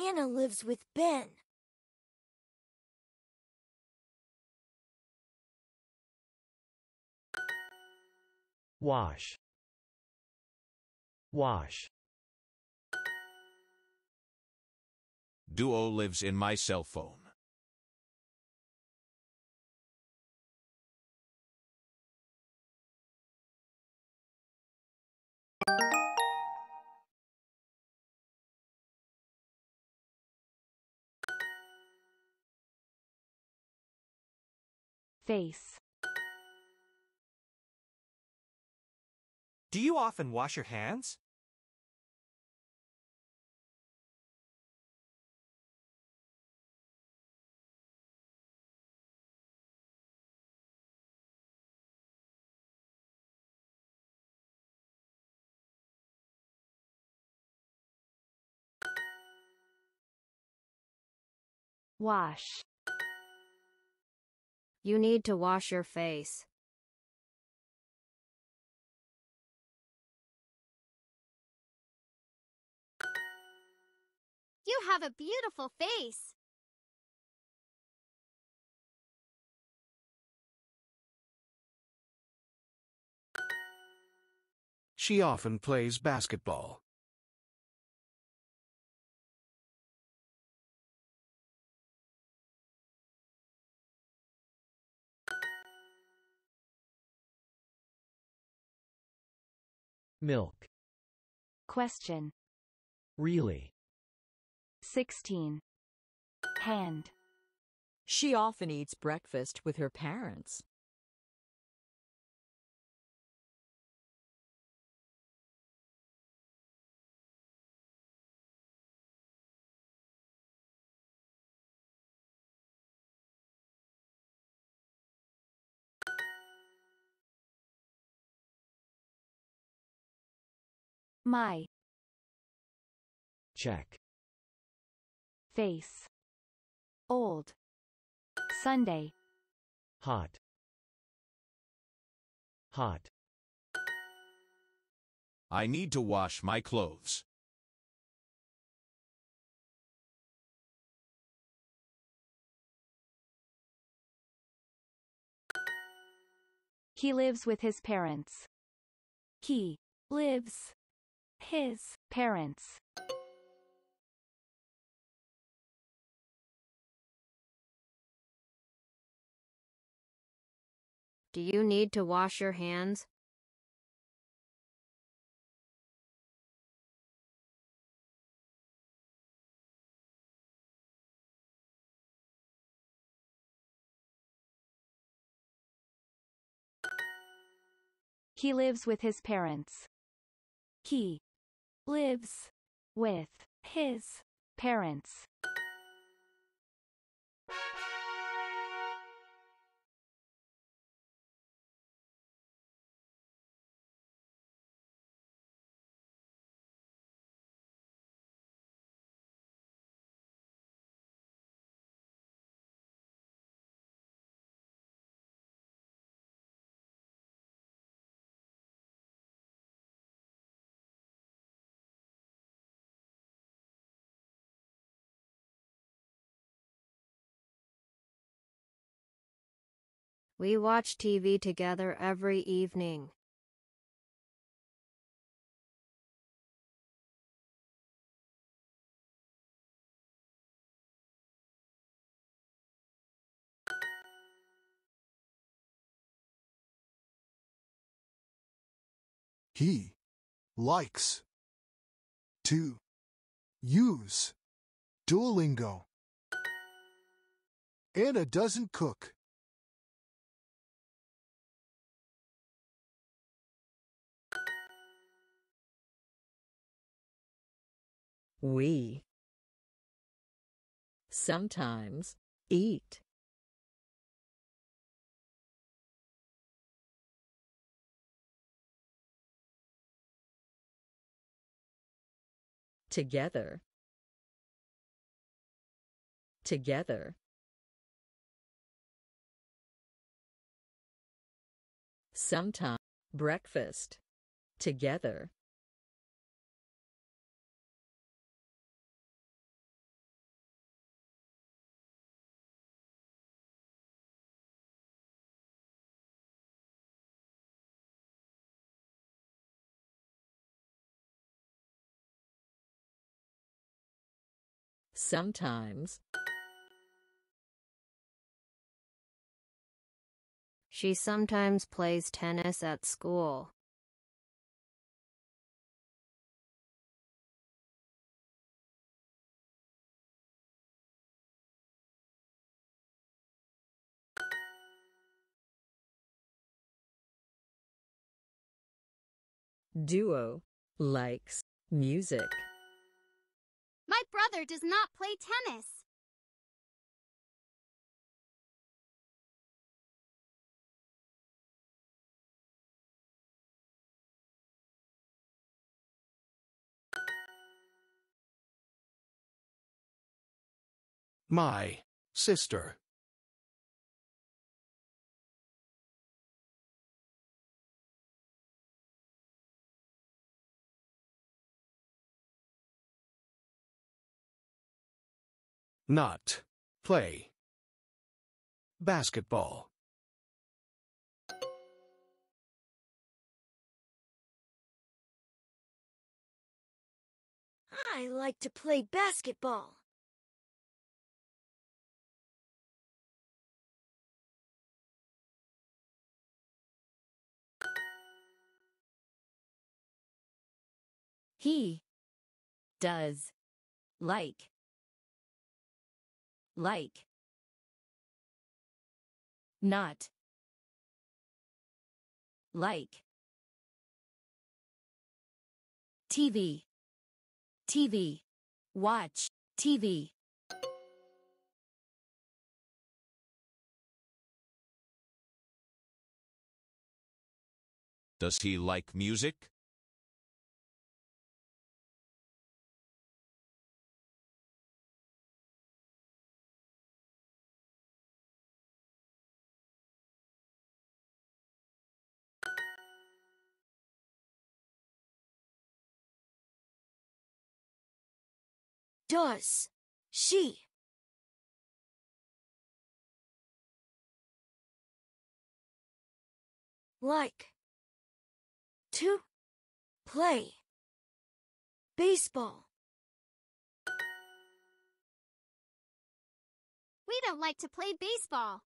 Anna lives with Ben. Wash. Wash. Duo lives in my cell phone. Face Do you often wash your hands? Wash. You need to wash your face. You have a beautiful face. She often plays basketball. Milk. Question. Really? 16. Hand. She often eats breakfast with her parents. my check face old Sunday hot hot I need to wash my clothes. He lives with his parents. He lives his parents Do you need to wash your hands? He lives with his parents. He lives with his parents. We watch TV together every evening. He likes to use Duolingo. Anna doesn't cook. We sometimes eat. Together. Together. Sometime breakfast together. sometimes. She sometimes plays tennis at school. Duo likes music. My brother does not play tennis. My sister Not. Play. Basketball. I like to play basketball. He does like like. Not. Like. TV. TV. Watch. TV. Does he like music? Does she like to play baseball? We don't like to play baseball.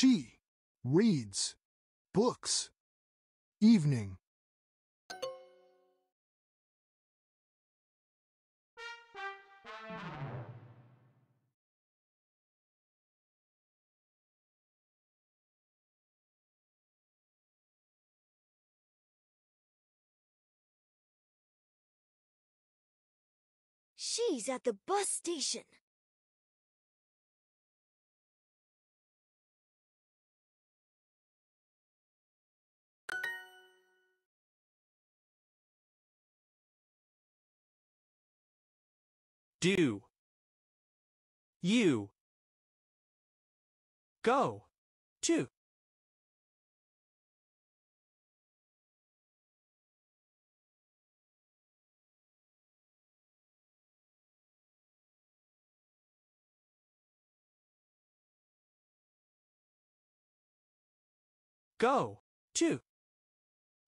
She reads books. Evening. She's at the bus station. do you go to go to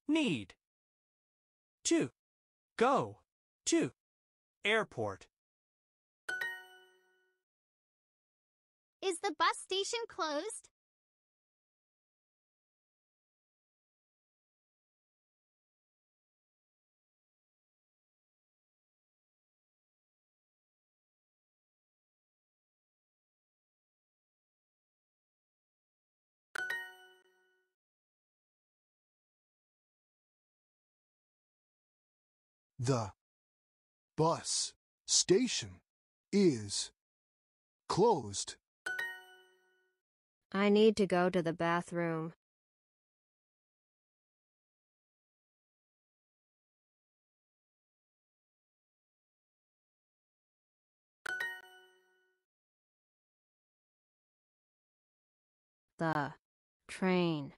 need to go to airport Is the bus station closed? The bus station is closed. I need to go to the bathroom. The train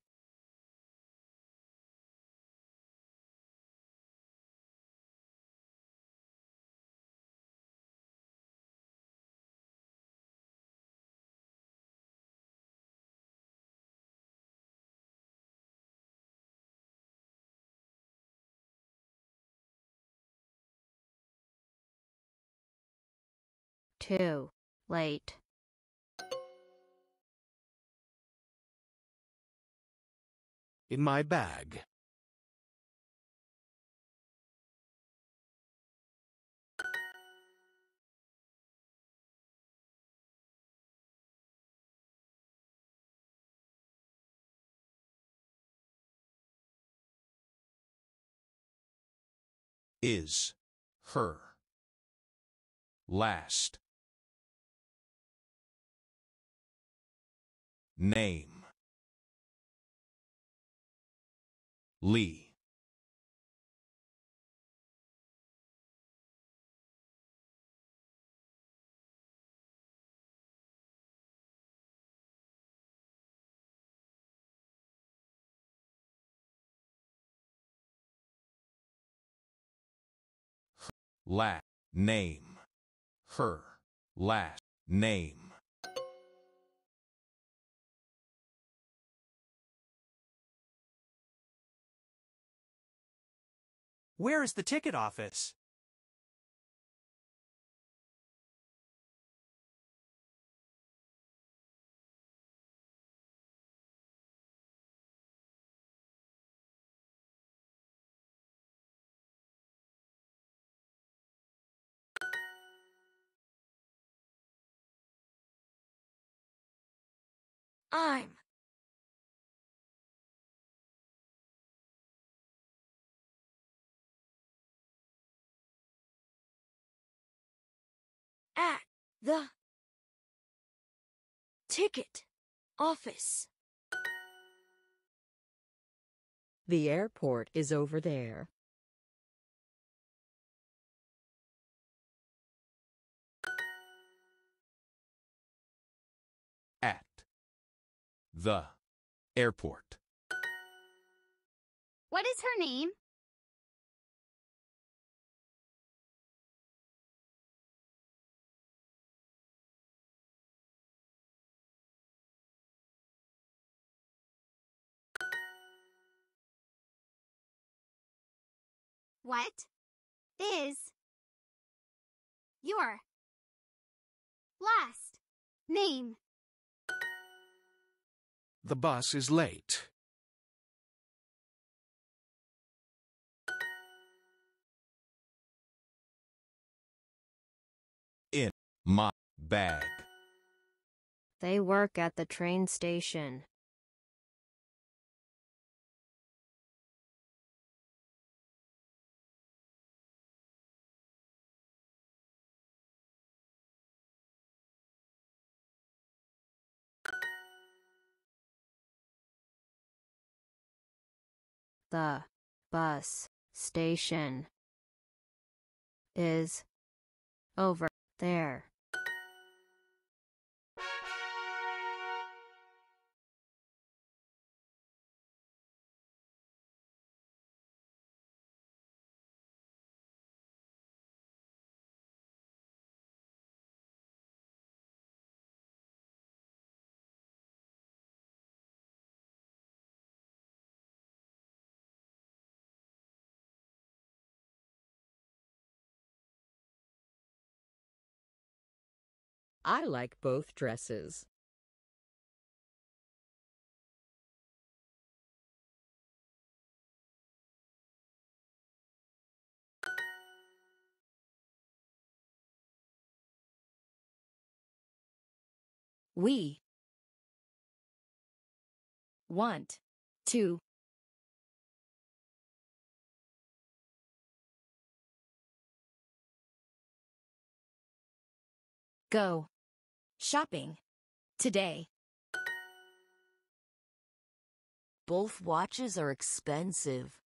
too late. In my bag. is her last Name. Lee. last name her last name Where is the ticket office? I'm the ticket office. The airport is over there. At the airport. What is her name? What is your last name? The bus is late. In my bag. They work at the train station. The bus station is over there. I like both dresses. We want to go shopping today. Both watches are expensive.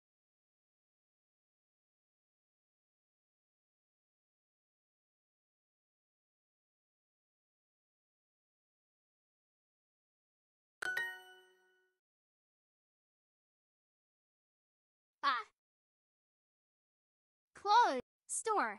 Ah. Clothes store.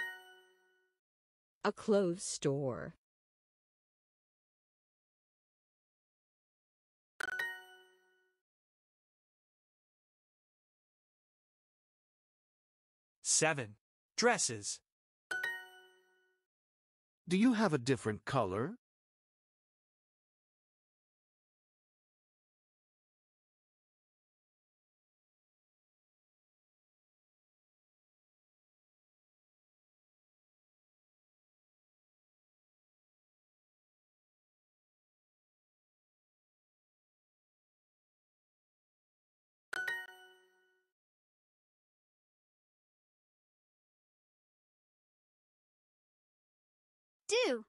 A clothes store. Seven. Dresses. Do you have a different color? do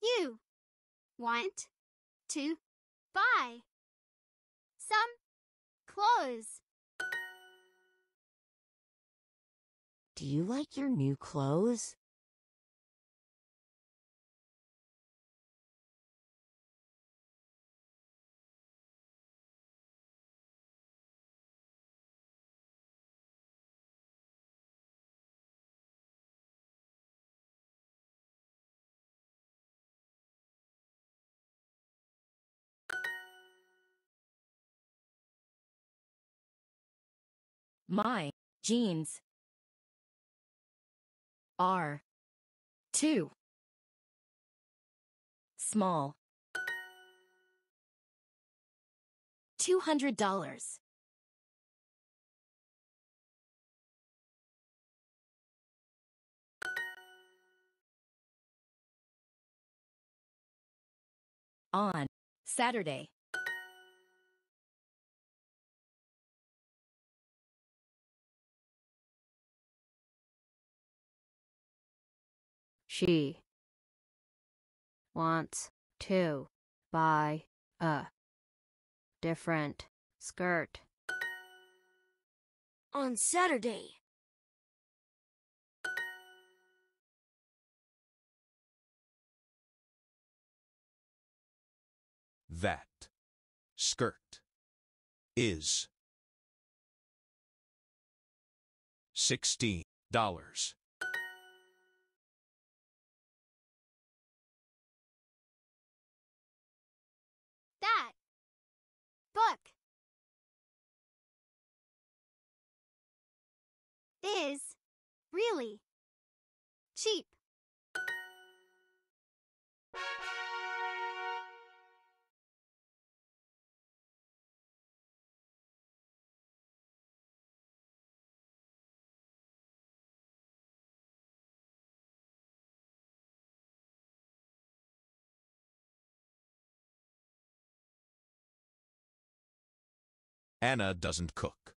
you want to buy some clothes? Do you like your new clothes? My jeans are too small. $200. On Saturday. She wants to buy a different skirt on Saturday. That skirt is sixteen dollars. is really cheap. Anna doesn't cook.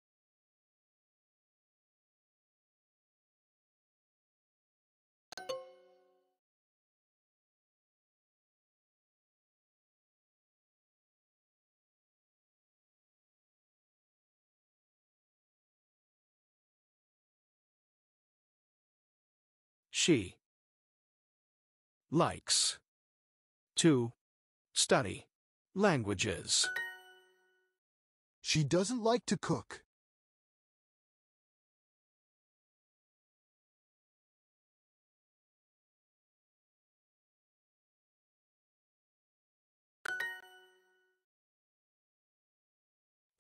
She likes to study languages. She doesn't like to cook.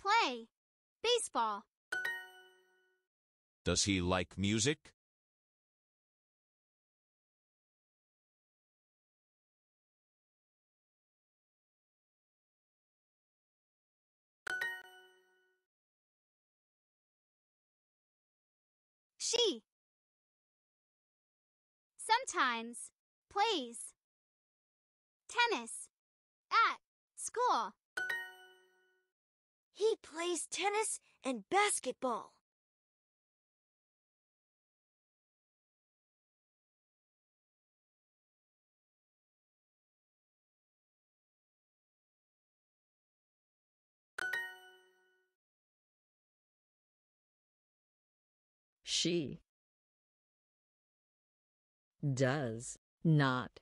Play. Baseball. Does he like music? She sometimes plays tennis at school. He plays tennis and basketball. She does not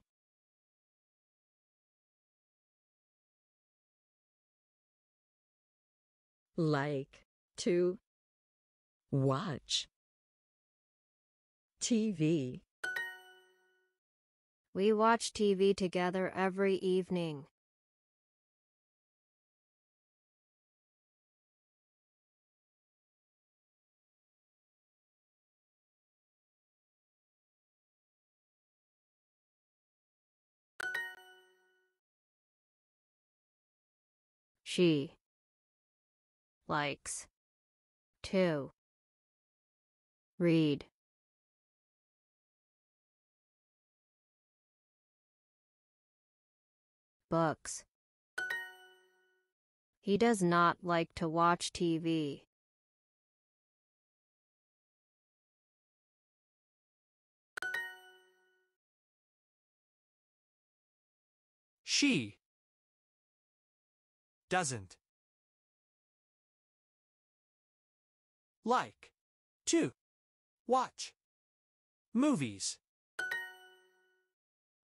like to watch TV. We watch TV together every evening. She likes to read. Books. He does not like to watch TV. She doesn't. Like. To. Watch. Movies.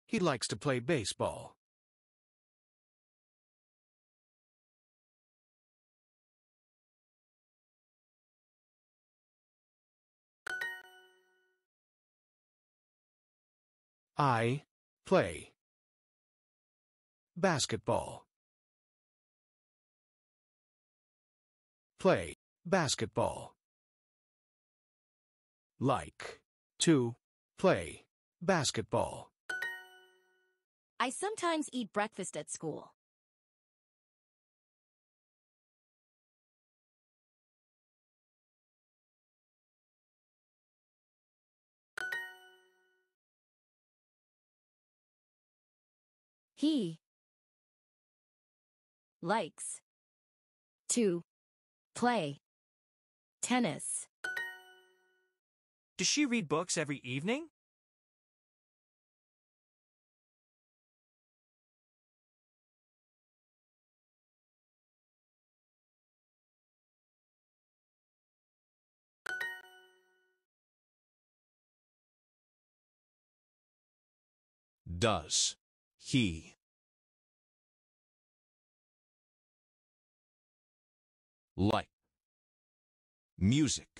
He likes to play baseball. I play basketball. play basketball. Like to play basketball. I sometimes eat breakfast at school. He likes to Play. Tennis. Does she read books every evening? Does he like music.